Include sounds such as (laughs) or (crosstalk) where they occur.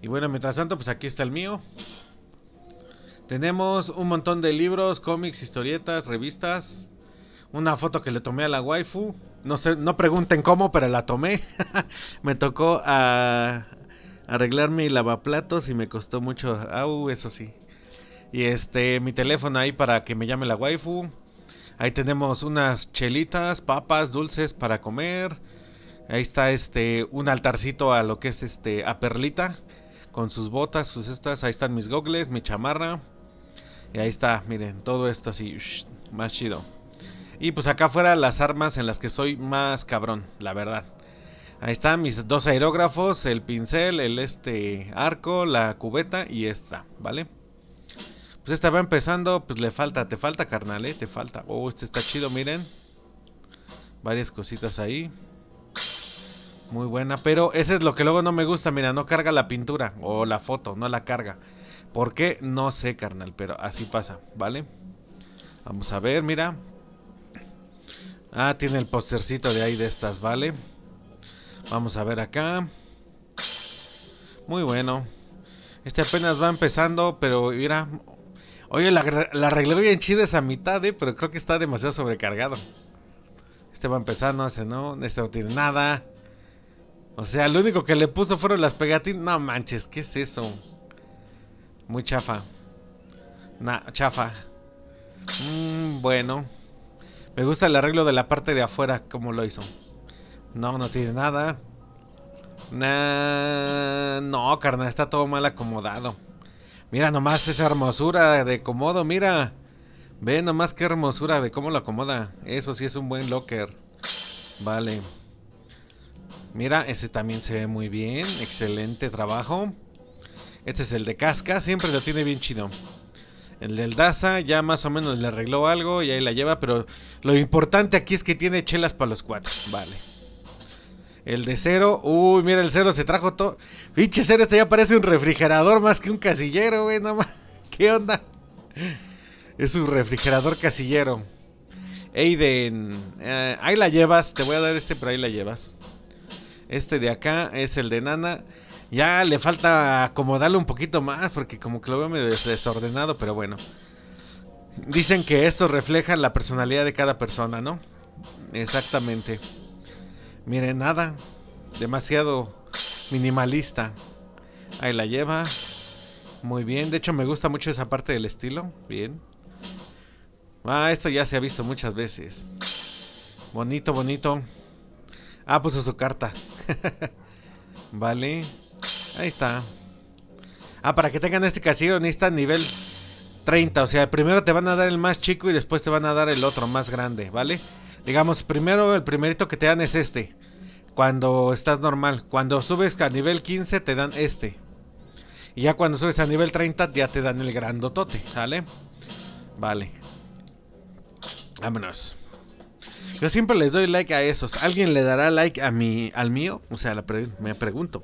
Y bueno, mientras tanto, pues aquí está el mío. Tenemos un montón de libros, cómics, historietas, revistas. Una foto que le tomé a la waifu. No sé, no pregunten cómo, pero la tomé. (laughs) me tocó ah, arreglar mi lavaplatos y me costó mucho. Au, eso sí. Y este, mi teléfono ahí para que me llame la waifu. Ahí tenemos unas chelitas, papas, dulces para comer. Ahí está este un altarcito a lo que es este a Perlita con sus botas, sus estas, ahí están mis gogles, mi chamarra. Y ahí está, miren, todo esto así, más chido. Y pues acá fuera las armas en las que soy más cabrón, la verdad. Ahí están mis dos aerógrafos, el pincel, el este arco, la cubeta y esta, ¿vale? Pues esta va empezando, pues le falta, te falta carnal, ¿eh? Te falta. Oh, este está chido, miren. Varias cositas ahí. Muy buena, pero eso es lo que luego no me gusta. Mira, no carga la pintura o la foto, no la carga. ¿Por qué? No sé, carnal, pero así pasa, ¿vale? Vamos a ver, mira. Ah, tiene el postercito de ahí de estas, ¿vale? Vamos a ver acá. Muy bueno. Este apenas va empezando, pero mira... Oye, la, la arreglé bien chida esa mitad, ¿eh? Pero creo que está demasiado sobrecargado. Este va empezando, hace no, este no tiene nada. O sea, lo único que le puso fueron las pegatinas. No manches, ¿qué es eso? Muy chafa. No, chafa. Mm, bueno. Me gusta el arreglo de la parte de afuera, como lo hizo. No, no tiene nada. no, carnal, está todo mal acomodado. Mira nomás esa hermosura de comodo, mira. Ve nomás qué hermosura de cómo lo acomoda. Eso sí es un buen locker. Vale. Mira, ese también se ve muy bien. Excelente trabajo. Este es el de casca, siempre lo tiene bien chido. El del Daza ya más o menos le arregló algo y ahí la lleva, pero lo importante aquí es que tiene chelas para los cuatro. Vale. El de cero, uy, mira, el cero se trajo todo. Pinche cero, este ya parece un refrigerador más que un casillero, güey, no (laughs) ¿Qué onda? Es un refrigerador casillero. Aiden, eh, ahí la llevas, te voy a dar este, pero ahí la llevas. Este de acá es el de Nana. Ya le falta acomodarle un poquito más porque como que lo veo medio desordenado, pero bueno. Dicen que esto refleja la personalidad de cada persona, ¿no? Exactamente. Miren, nada. Demasiado minimalista. Ahí la lleva. Muy bien. De hecho, me gusta mucho esa parte del estilo. Bien. Ah, esto ya se ha visto muchas veces. Bonito, bonito. Ah, puso su carta. (laughs) vale. Ahí está. Ah, para que tengan este castillo necesitan nivel 30. O sea, primero te van a dar el más chico y después te van a dar el otro más grande, ¿vale? Digamos, primero el primerito que te dan es este. Cuando estás normal. Cuando subes a nivel 15 te dan este. Y ya cuando subes a nivel 30 ya te dan el grandotote, vale Vale. Vámonos. Yo siempre les doy like a esos. ¿Alguien le dará like a mi, al mío? O sea, me pregunto.